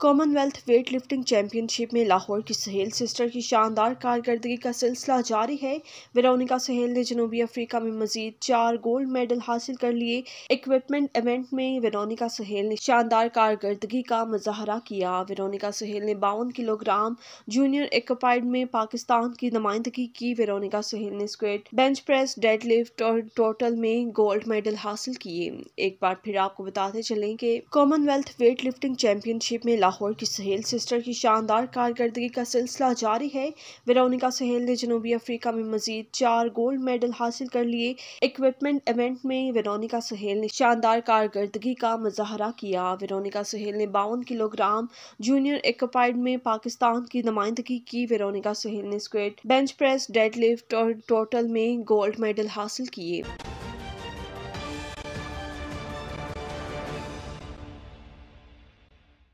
Commonwealth weight lifting championship में लाहौर की Sahel sister की शानदार कारकर्दगी का सिलसिला जारी है वेरोनिका सहेल ने जनूबी अफ्रीका में मजीद चार गोल्ड मेडल हासिल कर लिए इक्विपमेंट इवेंट में वेरोनिका सहेल ने शानदार कारकर्दगी का मुजाहरा किया वेरोनिका सहेल ने बावन किलोग्राम जूनियर एक्पाइड में पाकिस्तान की नुमाइंदगी की वेरोनिका सहेल ने squat bench press deadlift और टोटल में गोल्ड मेडल हासिल किए एक बार फिर आपको बताते चलें कि कॉमनवेल्थ वेट लिफ्टिंग चैंपियनशिप में लाहौर की सहेल सिस्टर की शानदार कारकर्दगी का सिलसिला जारी है वेरोनिका सहेल ने जनूबी अफ्रीका में मजीद चार गोल्ड मेडल हासिल कर लिए इक्विपमेंट इवेंट में वेरोनिका सहेल ने शानदार कारकर्दगी का मुजाहरा किया वेरोनिका सहेल ने बावन किलोग्राम जूनियर एक में पाकिस्तान की नुमाइंदगी की वेरोनिका सहेल ने squat bench press deadlift और टोटल में गोल्ड मेडल हासिल किए